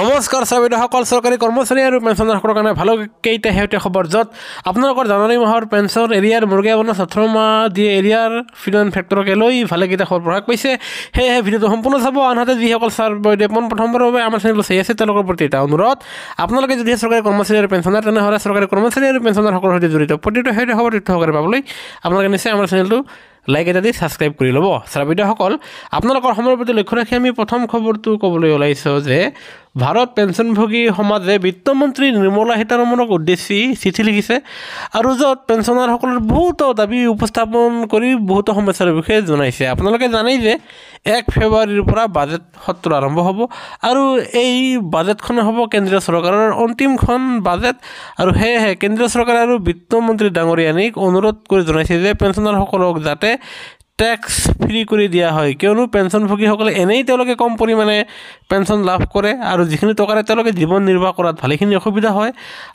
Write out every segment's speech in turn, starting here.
নমস্কাৰ চৰবিধসকল চৰকাৰী কৰ্মচাৰী আৰু পেঞ্চনাৰসকলৰ কাৰণে ভালকেইটা শেহতীয়া খবৰ য'ত আপোনালোকৰ জানুৱাৰী মাহৰ পেঞ্চন এৰিয়াৰ মুৰ্গীয়া বনোৱা মাহ দি এৰিয়াৰ ফিডন ফেক্টৰকে লৈ ভালেকেইটা খবৰ প্ৰকাশ পাইছে সেয়েহে ভিডিঅ'টো সম্পূৰ্ণ চাব আনহাতে যিসকল ছাৰ চৰবিদে পোন প্ৰথমবাৰৰ বাবে আমাৰ চেনেলটো চাই আছে তেওঁলোকৰ প্ৰতি এটা অনুৰোধ আপোনালোকে যদিহে চৰকাৰী কৰ্মচাৰী আৰু পেঞ্চনাৰ তেনেহ'লে চৰকাৰী কৰ্মচাৰী আৰু পেঞ্চনাৰসকলৰ সৈতে জড়িত প্ৰতিটো শেহতীয়া খবৰ তথ্য সহকাৰে পাবলৈ আপোনালোকে নিশ্চয় আমাৰ চেনেলটো লাইক এটা দি ছাবস্ক্ৰাইব কৰি ল'ব শ্ৰাবিদসকল আপোনালোকৰ সময়ৰ প্ৰতি লক্ষ্য ৰাখি আমি প্ৰথম খবৰটো ক'বলৈ ওলাইছোঁ যে ভাৰত পেঞ্চনভোগী সমাজে বিত্তমন্ত্ৰী নিৰ্মলা সীতাৰমণক উদ্দেশ্যি চিঠি লিখিছে আৰু য'ত পেঞ্চনাৰসকলৰ বহুতো দাবী উপস্থাপন কৰি বহুতো সমস্যাৰ বিষয়ে জনাইছে আপোনালোকে জানেই যে এক ফেব্ৰুৱাৰীৰ পৰা বাজেট সত্ৰ আৰম্ভ হ'ব আৰু এই বাজেটখনে হ'ব কেন্দ্ৰীয় চৰকাৰৰ অন্তিমখন বাজেট আৰু সেয়েহে কেন্দ্ৰীয় চৰকাৰে আৰু বিত্তমন্ত্ৰী ডাঙৰীয়ানীক অনুৰোধ কৰি জনাইছে যে পেঞ্চনাৰসকলক যাতে টেক্স ফ্ৰী কৰি দিয়া হয় কিয়নো পেঞ্চনভোগীসকলে এনেই তেওঁলোকে কম পৰিমাণে পেঞ্চন লাভ কৰে আৰু যিখিনি টকাৰে তেওঁলোকে জীৱন নিৰ্বাহ কৰাত ভালেখিনি অসুবিধা হয়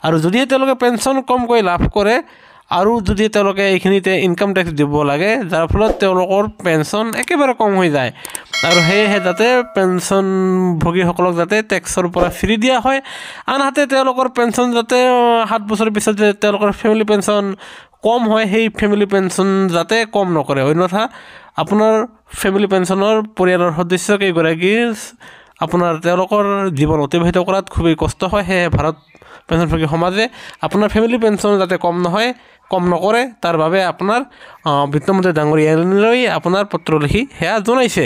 আৰু যদিহে তেওঁলোকে পেঞ্চন কমকৈ লাভ কৰে আৰু যদি তেওঁলোকে এইখিনিতে ইনকাম টেক্স দিব লাগে যাৰ ফলত তেওঁলোকৰ পেঞ্চন একেবাৰে কম হৈ যায় আৰু সেয়েহে যাতে পেঞ্চনভোগীসকলক যাতে টেক্সৰ পৰা ফ্ৰী দিয়া হয় আনহাতে তেওঁলোকৰ পেঞ্চন যাতে সাত বছৰৰ পিছত তেওঁলোকৰ ফেমিলি পেঞ্চন কম হয় সেই ফেমিলি পেঞ্চন যাতে কম নকৰে অন্যথা আপোনাৰ ফেমিলি পেঞ্চনৰ পৰিয়ালৰ সদস্য কেইগৰাকীৰ আপোনাৰ তেওঁলোকৰ জীৱন অতিবাহিত কৰাত খুবেই কষ্ট হয় সেয়েহে ভাৰত পেঞ্চনভোগী সমাজে আপোনাৰ ফেমিলি পেঞ্চন যাতে কম নহয় কম নকৰে তাৰ বাবে আপোনাৰ বিত্তমন্ত্ৰী ডাঙৰীয়ালৈ আপোনাৰ পত্ৰ লিখি সেয়া জনাইছে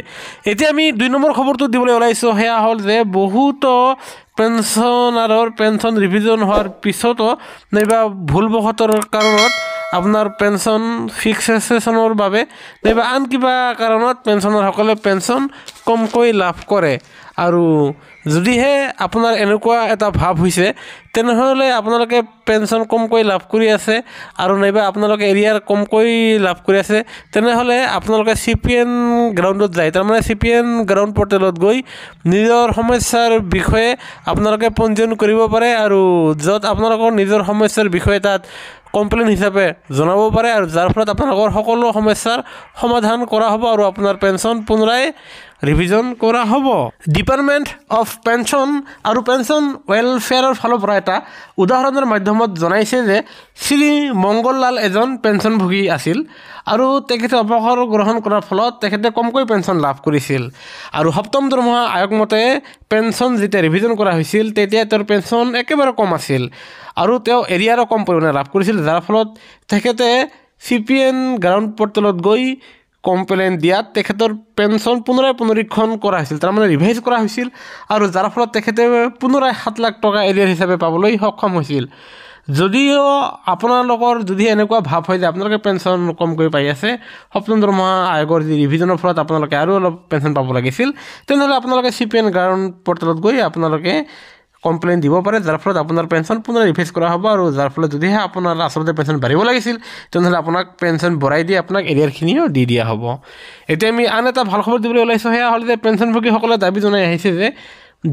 এতিয়া আমি দুই নম্বৰ খবৰটো দিবলৈ ওলাইছোঁ সেয়া হ'ল যে বহুতো পেঞ্চনাৰৰ পেঞ্চন ৰিভিজন হোৱাৰ পিছতো নাইবা ভুলবশতৰ কাৰণত আপোনাৰ পেঞ্চন ফিক্সেশ্যনৰ বাবে নাইবা আন কিবা কাৰণত পেঞ্চনাৰসকলে পেঞ্চন কমকৈ লাভ কৰে আৰু যদিহে আপোনাৰ এনেকুৱা এটা ভাৱ হৈছে তেনেহ'লে আপোনালোকে পেঞ্চন কমকৈ লাভ কৰি আছে আৰু নাইবা আপোনালোকে এৰিয়াৰ কমকৈ লাভ কৰি আছে তেনেহ'লে আপোনালোকে চি পি এন গ্ৰাউণ্ডত যায় তাৰমানে চি পি এন গ্ৰাউণ্ড পৰ্টেলত গৈ নিজৰ সমস্যাৰ বিষয়ে আপোনালোকে পঞ্জীয়ন কৰিব পাৰে আৰু য'ত আপোনালোকৰ নিজৰ সমস্যাৰ বিষয়ে তাত কমপ্লেইন হিচাপে জনাব পাৰে আৰু যাৰ ফলত আপোনালোকৰ সকলো সমস্যাৰ সমাধান কৰা হ'ব আৰু আপোনাৰ পেঞ্চন পুনৰাই ৰিভিজন কৰা হ'ব ডিপাৰ্টমেণ্ট অফ পেঞ্চন আৰু পেঞ্চন ৱেলফেয়াৰৰ ফালৰ পৰা এটা উদাহৰণৰ মাধ্যমত জনাইছে যে শ্ৰী মংগললাল এজন পেঞ্চনভোগী আছিল আৰু তেখেতে অৱসৰ গ্ৰহণ কৰাৰ ফলত তেখেতে কমকৈ পেঞ্চন লাভ কৰিছিল আৰু সপ্তম দৰমহা আয়োগ মতে পেঞ্চন যেতিয়া ৰিভিজন কৰা হৈছিল তেতিয়া তেওঁৰ পেঞ্চন একেবাৰে কম আছিল আৰু তেওঁ এৰিয়াৰো কম পৰিমাণে লাভ কৰিছিল যাৰ ফলত তেখেতে চি পি এন গ্ৰাউণ্ড পৰ্টেলত গৈ কমপ্লেইন দিয়াত তেখেতৰ পেঞ্চন পুনৰাই পুনৰীক্ষণ কৰা হৈছিল তাৰমানে ৰিভাইজ কৰা হৈছিল আৰু যাৰ ফলত তেখেতে পুনৰাই সাত লাখ টকা এৰিয়াৰ হিচাপে পাবলৈ সক্ষম হৈছিল যদিও আপোনালোকৰ যদি এনেকুৱা ভাৱ হয় যে আপোনালোকে পেঞ্চন কমকৈ পাই আছে সপ্তম দৰমহা আয়োগৰ যি ৰিভিজনৰ ফলত আপোনালোকে আৰু অলপ পেঞ্চন পাব লাগিছিল তেনেহ'লে আপোনালোকে চি পি এন গাৰ্ণ পৰ্টেলত গৈ আপোনালোকে কমপ্লেইন দিব পাৰে যাৰ ফলত আপোনাৰ পেঞ্চন পুনৰ ৰিফ্ৰেছ কৰা হ'ব আৰু যাৰ ফলত যদিহে আপোনাৰ আচলতে পেঞ্চন বাঢ়িব লাগিছিল তেনেহ'লে আপোনাক পেঞ্চন বঢ়াই দি আপোনাক এৰিয়াৰখিনিও দি দিয়া হ'ব এতিয়া আমি আন এটা ভাল খবৰ দিবলৈ ওলাইছোঁ সেয়া হ'ল যে পেঞ্চনভোগীসকলে দাবী জনাই আহিছে যে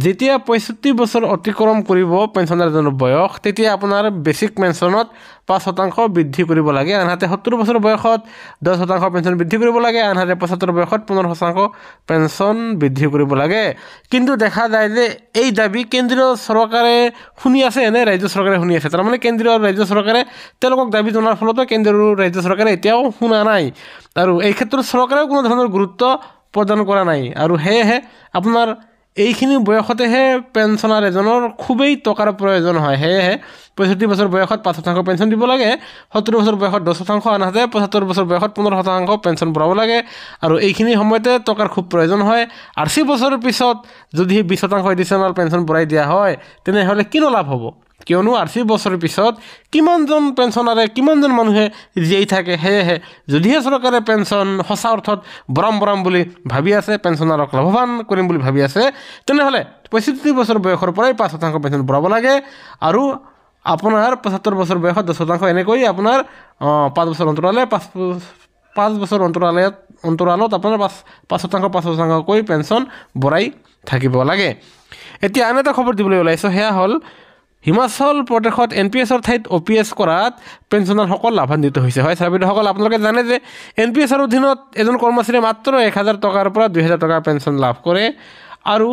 যেতিয়া পঁয়ষষ্ঠি বছৰ অতিক্ৰম কৰিব পেঞ্চনাৰজনৰ বয়স তেতিয়া আপোনাৰ বেছিক পেঞ্চনত পাঁচ শতাংশ বৃদ্ধি কৰিব লাগে আনহাতে সত্তৰ বছৰ বয়সত দহ শতাংশ পেঞ্চন বৃদ্ধি কৰিব লাগে আনহাতে পঁচাত্তৰ বয়সত পোন্ধৰ শতাংশ পেঞ্চন বৃদ্ধি কৰিব লাগে কিন্তু দেখা যায় যে এই দাবী কেন্দ্ৰীয় চৰকাৰে শুনি আছে এনে ৰাজ্য চৰকাৰে শুনি আছে তাৰমানে কেন্দ্ৰীয় আৰু ৰাজ্য চৰকাৰে তেওঁলোকক দাবী জনাৰ ফলতো কেন্দ্ৰীয় আৰু ৰাজ্য চৰকাৰে এতিয়াও শুনা নাই আৰু এই ক্ষেত্ৰত চৰকাৰেও কোনো ধৰণৰ গুৰুত্ব প্ৰদান কৰা নাই আৰু সেয়েহে আপোনাৰ এইখিনি বয়সতেহে পেঞ্চনাৰ এজনৰ খুবেই টকাৰ প্ৰয়োজন হয় সেয়েহে পঁয়ষষ্ঠি বছৰ বয়সত পাঁচ শতাংশ পেঞ্চন দিব লাগে সত্তৰ বছৰ বয়সত দহ শতাংশ আনহাতে পঁচাত্তৰ বছৰ বয়সত পোন্ধৰ শতাংশ পেঞ্চন পূৰাব লাগে আৰু এইখিনি সময়তে টকাৰ খুব প্ৰয়োজন হয় আশী বছৰৰ পিছত যদি বিছ শতাংশ এডিশ্যনেল পেঞ্চন পূৰাই দিয়া হয় তেনেহ'লে কিনো লাভ হ'ব কিয়নো আশী বছৰৰ পিছত কিমানজন পেঞ্চনাৰে কিমানজন মানুহে জীয়াই থাকে সেয়েহে যদিহে চৰকাৰে পেঞ্চন সঁচা অৰ্থত বৰাম বৰাম বুলি ভাবি আছে পেঞ্চনাৰক লাভৱান কৰিম বুলি ভাবি আছে তেনেহ'লে পঁয়ষষ্ঠি বছৰ বয়সৰ পৰাই পাঁচ শতাংশ পেঞ্চন বঢ়াব লাগে আৰু আপোনাৰ পঁচাত্তৰ বছৰ বয়সত দহ শতাংশ এনেকৈ আপোনাৰ পাঁচ বছৰ অন্তৰালে পাঁচ পাঁচ বছৰ অন্তৰালে অন্তৰালত আপোনাৰ পাঁচ পাঁচ শতাংশ পাঁচ শতাংশকৈ পেঞ্চন বঢ়াই থাকিব লাগে এতিয়া আন এটা খবৰ দিবলৈ ওলাইছোঁ সেয়া হ'ল হিমাচল প্ৰদেশত এন পি এছৰ ঠাইত অ' পি এছ কৰাত পেঞ্চনাৰসকল লাভান্বিত হৈছে হয় চাৰ্বিদসকল আপোনালোকে জানে যে এন পি এছৰ অধীনত এজন কৰ্মচাৰীয়ে মাত্ৰ এক হাজাৰ টকাৰ পৰা দুহেজাৰ টকাৰ পেঞ্চন লাভ কৰে আৰু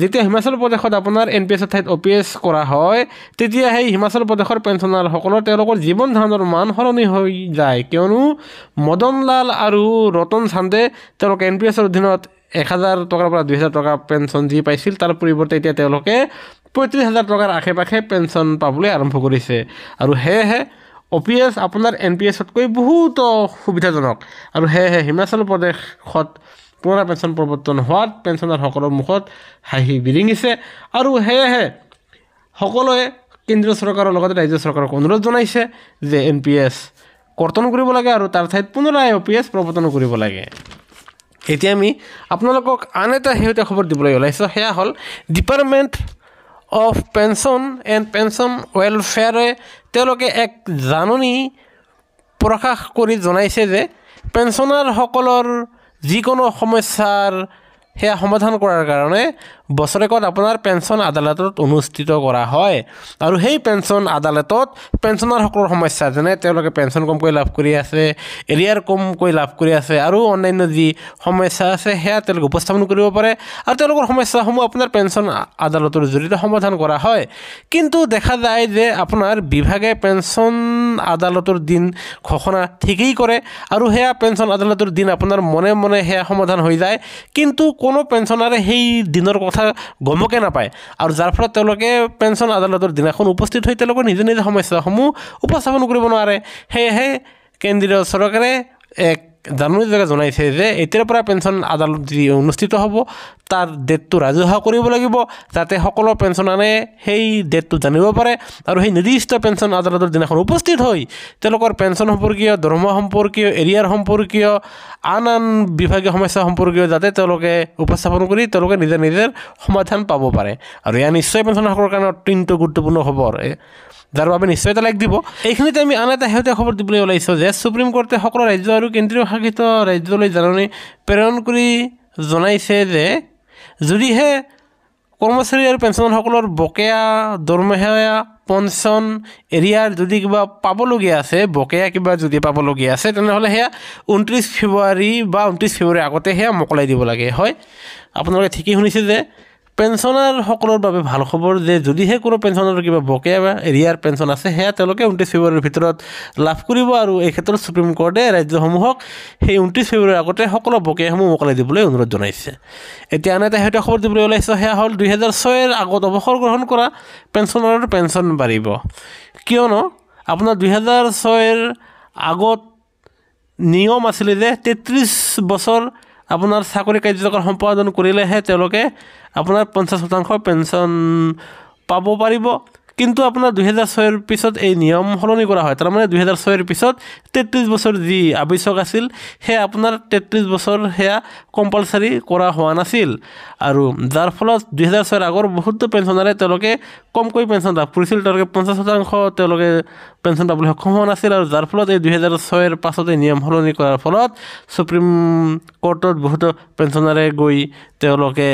যেতিয়া হিমাচল প্ৰদেশত আপোনাৰ এন পি এছৰ ঠাইত অ' পি এছ কৰা হয় তেতিয়া সেই হিমাচল প্ৰদেশৰ পেঞ্চনাৰসকলৰ তেওঁলোকৰ জীৱন ধাৰণৰ মান সলনি হৈ যায় কিয়নো মদন লাল আৰু ৰতন চান্দে তেওঁলোকে এন পি এছৰ অধীনত এক হাজাৰ টকাৰ পৰা দুহেজাৰ টকা পেঞ্চন যি পাইছিল তাৰ পৰিৱৰ্তে এতিয়া তেওঁলোকে পঁয়ত্ৰিছ হাজাৰ টকাৰ আশে পাশে পেঞ্চন পাবলৈ আৰম্ভ কৰিছে আৰু সেয়েহে অ' পি এছ আপোনাৰ এন পি এছতকৈ বহুত সুবিধাজনক আৰু সেয়েহে হিমাচল প্ৰদেশত পুৰণা পেঞ্চন প্ৰৱৰ্তন হোৱাত পেঞ্চনাৰসকলৰ মুখত হাঁহি বিৰিঙিছে আৰু সেয়েহে সকলোৱে কেন্দ্ৰীয় চৰকাৰৰ লগতে ৰাজ্য চৰকাৰক অনুৰোধ জনাইছে যে এন পি এছ কৰ্তন কৰিব লাগে আৰু তাৰ ঠাইত পুনৰাই অ' পি এছ প্ৰৱৰ্তন কৰিব লাগে এতিয়া আমি আপোনালোকক আন এটা শেহতীয়া খবৰ দিবলৈ ওলাইছোঁ সেয়া হ'ল department of pension and pension ৱেলফেয়াৰে তেওঁলোকে এক জাননী প্ৰকাশ কৰি জনাইছে যে পেঞ্চনাৰসকলৰ যিকোনো সমস্যাৰ সেয়া সমাধান কৰাৰ কাৰণে বছৰেকত আপোনাৰ পেঞ্চন আদালতত অনুষ্ঠিত কৰা হয় আৰু সেই পেঞ্চন আদালতত পেঞ্চনাৰসকলৰ সমস্যা যেনে তেওঁলোকে পেঞ্চন কমকৈ লাভ কৰি আছে এৰিয়াৰ কমকৈ লাভ কৰি আছে আৰু অন্যান্য যি সমস্যা আছে সেয়া তেওঁলোকে উপস্থাপন কৰিব পাৰে আৰু তেওঁলোকৰ সমস্যাসমূহ আপোনাৰ পেঞ্চন আদালতৰ জৰিয়তে সমাধান কৰা হয় কিন্তু দেখা যায় যে আপোনাৰ বিভাগে পেঞ্চন আদালতৰ দিন ঘোষণা ঠিকেই কৰে আৰু সেয়া পেঞ্চন আদালতৰ দিন আপোনাৰ মনে মনে সেয়া সমাধান হৈ যায় কিন্তু কোনো পেঞ্চনাৰে সেই দিনৰ কথা গমকে নাপায় আৰু যাৰ ফলত তেওঁলোকে পেঞ্চন আদালতৰ দিনাখন উপস্থিত হৈ তেওঁলোকৰ নিজৰ নিজৰ সমস্যাসমূহ উপস্থাপন কৰিব নোৱাৰে সেয়েহে কেন্দ্ৰীয় চৰকাৰে এক জানুৱাৰীত জেগা জনাইছে যে এতিয়াৰ পৰা পেঞ্চন আদালত যি অনুষ্ঠিত হ'ব তাৰ ডেটটো ৰাজহুৱা কৰিব লাগিব যাতে সকলো পেঞ্চন আনে সেই ডেটটো জানিব পাৰে আৰু সেই নিৰ্দিষ্ট পেঞ্চন আদালতৰ দিনাখন উপস্থিত হৈ তেওঁলোকৰ পেঞ্চন সম্পৰ্কীয় দৰমহা সম্পৰ্কীয় এৰিয়াৰ সম্পৰ্কীয় আন আন বিভাগীয় সমস্যা সম্পৰ্কীয় যাতে তেওঁলোকে উপস্থাপন কৰি তেওঁলোকে নিজৰ নিজৰ সমাধান পাব পাৰে আৰু ইয়াৰ নিশ্চয় পেঞ্চনসকলৰ কাৰণে অত্যন্ত গুৰুত্বপূৰ্ণ খবৰ যাৰ বাবে নিশ্চয় এটা লাইক দিব এইখিনিতে আমি আন এটা শেহতীয়া খবৰ দিবলৈ ওলাইছোঁ যে ছুপ্ৰিম কোৰ্টে সকলো ৰাজ্য আৰু কেন্দ্ৰীয় শাসিত ৰাজ্যলৈ জাননী প্ৰেৰণ কৰি জনাইছে যে যদিহে কৰ্মচাৰী আৰু পেঞ্চনাৰসকলৰ বকেয়া দৰমহা পেঞ্চন এৰিয়াৰ যদি কিবা পাবলগীয়া আছে বকেয়া কিবা যদি পাবলগীয়া আছে তেনেহ'লে সেয়া ঊনত্ৰিছ ফেব্ৰুৱাৰী বা ঊনত্ৰিছ ফেব্ৰুৱাৰী আগতে সেয়া মোকলাই দিব লাগে হয় আপোনালোকে ঠিকেই শুনিছে যে পেঞ্চনাৰসকলৰ বাবে ভাল খবৰ যে যদিহে কোনো পেঞ্চনৰ কিবা বকেয়া বা এৰিয়াৰ পেঞ্চন আছে সেয়া তেওঁলোকে ঊনত্ৰিছ ফেব্ৰুৱাৰীৰ ভিতৰত লাভ কৰিব আৰু এই ক্ষেত্ৰত চুপ্ৰিম কৰ্টে ৰাজ্যসমূহক সেই ঊনত্ৰিছ ফেব্ৰুৱাৰীৰ আগতে সকলো বকেয়াসমূহ মোকলাই দিবলৈ অনুৰোধ জনাইছে এতিয়া আন এটা সেইটো খবৰ দিবলৈ ওলাইছোঁ সেয়া হ'ল দুহেজাৰ ছয়ৰ আগত অৱসৰ গ্ৰহণ কৰা পেঞ্চনাৰৰ পেঞ্চন বাঢ়িব কিয়নো আপোনাৰ দুহেজাৰ ছয়ৰ আগত নিয়ম আছিলে যে তেত্ৰিছ বছৰ আপোনাৰ চাকৰি কাৰ্যকাল সম্পাদন কৰিলেহে তেওঁলোকে আপোনাৰ পঞ্চাছ শতাংশ পেঞ্চন পাব পাৰিব কিন্তু আপোনাৰ দুহেজাৰ ছয়ৰ পিছত এই নিয়ম সলনি কৰা হয় তাৰমানে দুহেজাৰ ছয়ৰ পিছত তেত্ৰিছ বছৰ যি আৱশ্যক আছিল সেয়া আপোনাৰ তেত্ৰিছ বছৰ সেয়া কম্পালচাৰী কৰা হোৱা নাছিল আৰু যাৰ ফলত দুহেজাৰ ছয়ৰ আগৰ বহুতো পেঞ্চনাৰে তেওঁলোকে কমকৈ পেঞ্চন লাভ কৰিছিল তেওঁলোকে পঞ্চাছ শতাংশ তেওঁলোকে পেঞ্চন পাবলৈ সক্ষম হোৱা নাছিল আৰু যাৰ ফলত এই দুহেজাৰ ছয়ৰ পাছতে নিয়ম সলনি কৰাৰ ফলত ছুপ্ৰিম কোৰ্টত বহুতো পেঞ্চনাৰে গৈ তেওঁলোকে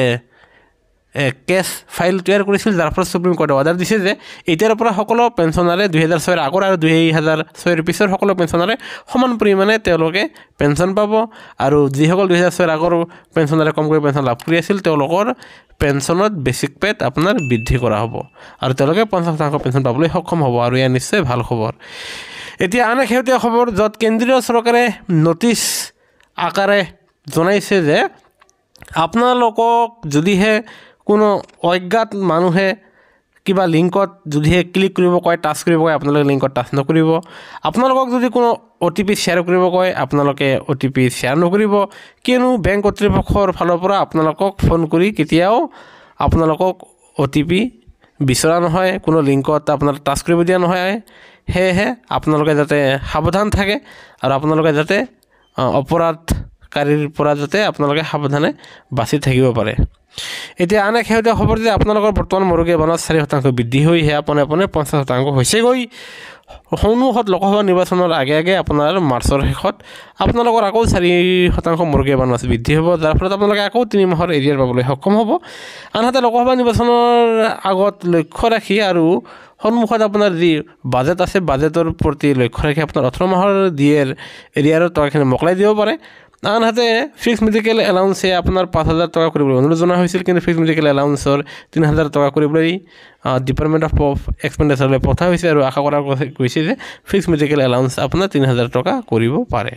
কেছ ফাইল তৈয়াৰ কৰিছিল যাৰ ফলত চুপ্ৰিম কোৰ্টে অৰ্ডাৰ দিছে যে এতিয়াৰ পৰা সকলো পেঞ্চনাৰে দুহেজাৰ ছয়ৰ আগৰ আৰু দুহেজাৰ ছয়ৰ পিছৰ সকলো পেঞ্চনাৰে সমান পৰিমাণে তেওঁলোকে পেঞ্চন পাব আৰু যিসকল দুহেজাৰ ছয়ৰ আগৰ পেঞ্চনাৰে কমকৈ পেঞ্চন লাভ কৰি আছিল তেওঁলোকৰ পেঞ্চনত বেছিক পেট আপোনাৰ বৃদ্ধি কৰা হ'ব আৰু তেওঁলোকে পঞ্চাছ শতাংশ পেঞ্চন পাবলৈ সক্ষম হ'ব আৰু ইয়াৰ নিশ্চয় ভাল খবৰ এতিয়া আন এক শেহতীয়া খবৰ য'ত কেন্দ্ৰীয় চৰকাৰে নটিচ আকাৰে জনাইছে যে আপোনালোকক যদিহে কোনো অজ্ঞাত মানুহে কিবা লিংকত যদিহে ক্লিক কৰিব কয় টাচ কৰিব কয় আপোনালোকে লিংকত টাচ নকৰিব আপোনালোকক যদি কোনো অ' টি পি শ্বেয়াৰ কৰিব কয় আপোনালোকে অ' টি পি শ্বেয়াৰ নকৰিব কিয়নো বেংক কৰ্তৃপক্ষৰ ফালৰ পৰা আপোনালোকক ফোন কৰি কেতিয়াও আপোনালোকক অ' টি পি বিচৰা নহয় কোনো লিংকত আপোনালোকে টাচ কৰিব দিয়া নহয় সেয়েহে আপোনালোকে যাতে সাৱধান থাকে আৰু আপোনালোকে যাতে অপৰাধকাৰীৰ পৰা যাতে আপোনালোকে সাৱধানে বাচি থাকিব পাৰে এতিয়া আন এক শেহতীয়া খবৰ যে আপোনালোকৰ বৰ্তমান মুৰগীয়ে বনত চাৰি শতাংশ বৃদ্ধি হৈ সেয়া পোনে পোনে পঞ্চাছ শতাংশ হৈছেগৈ সন্মুখত লোকসভা নিৰ্বাচনৰ আগে আগে আপোনাৰ মাৰ্চৰ শেষত আপোনালোকৰ আকৌ চাৰি শতাংশ মুৰ্গীয়ে বনোৱা বৃদ্ধি হ'ব যাৰ ফলত আপোনালোকে আকৌ তিনি মাহৰ এৰিয়াৰ পাবলৈ সক্ষম হ'ব আনহাতে লোকসভা নিৰ্বাচনৰ আগত লক্ষ্য ৰাখি আৰু সন্মুখত আপোনাৰ যি বাজেট আছে বাজেটৰ প্ৰতি লক্ষ্য ৰাখি আপোনাৰ ওঠৰ মাহৰ ডি এৰ এৰিয়াৰ টকাখিনি মোকলাই দিব পাৰে আনহাতে ফিক্স মেডিকেল এলাউন্সে আপোনাৰ পাঁচ হাজাৰ টকা কৰিবলৈ অনুৰোধ জনোৱা হৈছিল কিন্তু ফিক্স মেডিকেল এলাউন্সৰ তিনি হাজাৰ টকা কৰিবলৈ ডিপাৰ্টমেণ্ট অফ অফ এক্সপেণ্ডিচাৰলৈ পঠা হৈছে আৰু আশা কৰাৰ কৈছে যে ফিক্স মেডিকেল এলাউন্স আপোনাৰ তিনি হাজাৰ টকা কৰিব পাৰে